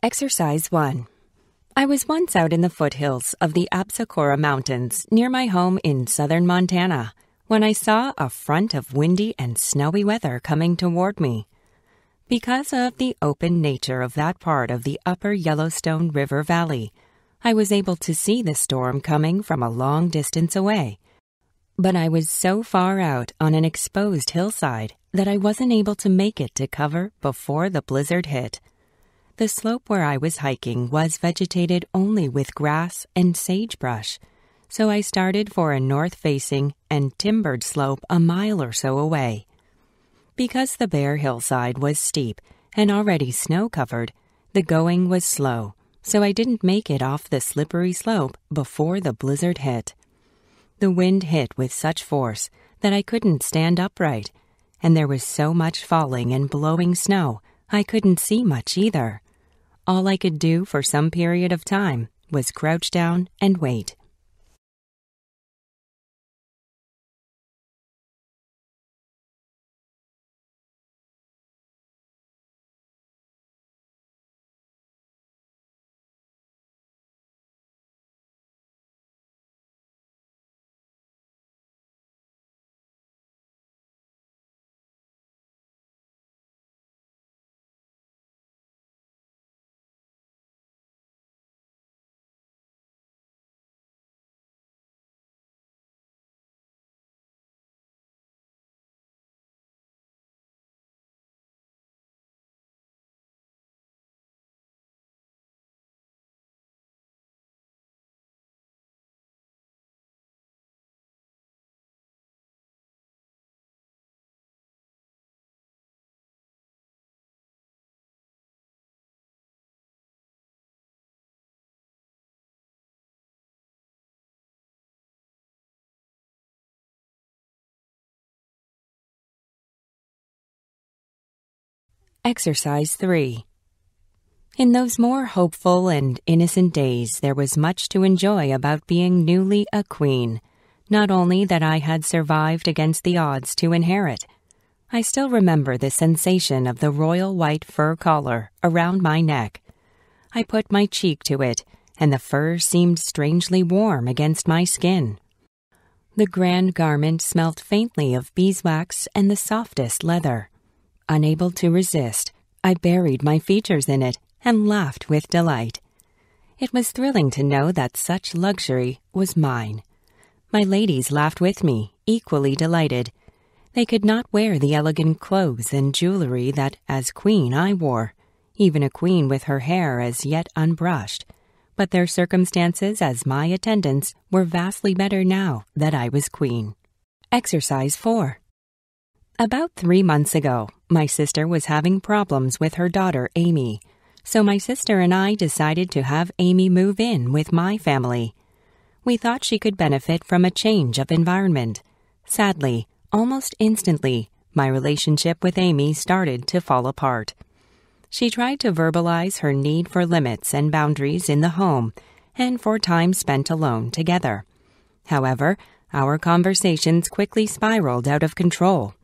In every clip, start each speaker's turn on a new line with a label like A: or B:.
A: Exercise 1. I was once out in the foothills of the Absaquara Mountains near my home in southern Montana when I saw a front of windy and snowy weather coming toward me. Because of the open nature of that part of the upper Yellowstone River Valley, I was able to see the storm coming from a long distance away. But I was so far out on an exposed hillside that I wasn't able to make it to cover before the blizzard hit the slope where I was hiking was vegetated only with grass and sagebrush, so I started for a north facing and timbered slope a mile or so away. Because the bare hillside was steep and already snow covered, the going was slow, so I didn't make it off the slippery slope before the blizzard hit. The wind hit with such force that I couldn't stand upright, and there was so much falling and blowing snow I couldn't see much either. All I could do for some period of time was crouch down and wait. Exercise 3. In those more hopeful and innocent days, there was much to enjoy about being newly a queen. Not only that I had survived against the odds to inherit, I still remember the sensation of the royal white fur collar around my neck. I put my cheek to it, and the fur seemed strangely warm against my skin. The grand garment smelt faintly of beeswax and the softest leather. Unable to resist, I buried my features in it and laughed with delight. It was thrilling to know that such luxury was mine. My ladies laughed with me, equally delighted. They could not wear the elegant clothes and jewelry that, as queen, I wore, even a queen with her hair as yet unbrushed. But their circumstances as my attendants were vastly better now that I was queen. Exercise 4. About three months ago, my sister was having problems with her daughter, Amy. So my sister and I decided to have Amy move in with my family. We thought she could benefit from a change of environment. Sadly, almost instantly, my relationship with Amy started to fall apart. She tried to verbalize her need for limits and boundaries in the home and for time spent alone together. However, our conversations quickly spiraled out of control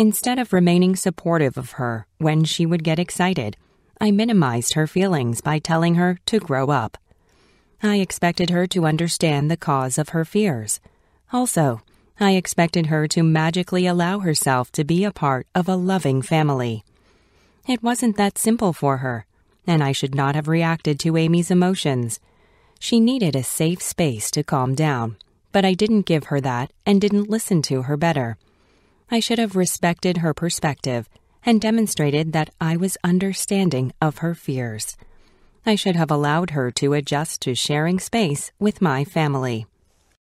A: Instead of remaining supportive of her when she would get excited, I minimized her feelings by telling her to grow up. I expected her to understand the cause of her fears. Also, I expected her to magically allow herself to be a part of a loving family. It wasn't that simple for her, and I should not have reacted to Amy's emotions. She needed a safe space to calm down, but I didn't give her that and didn't listen to her better. I should have respected her perspective and demonstrated that I was understanding of her fears. I should have allowed her to adjust to sharing space with my family.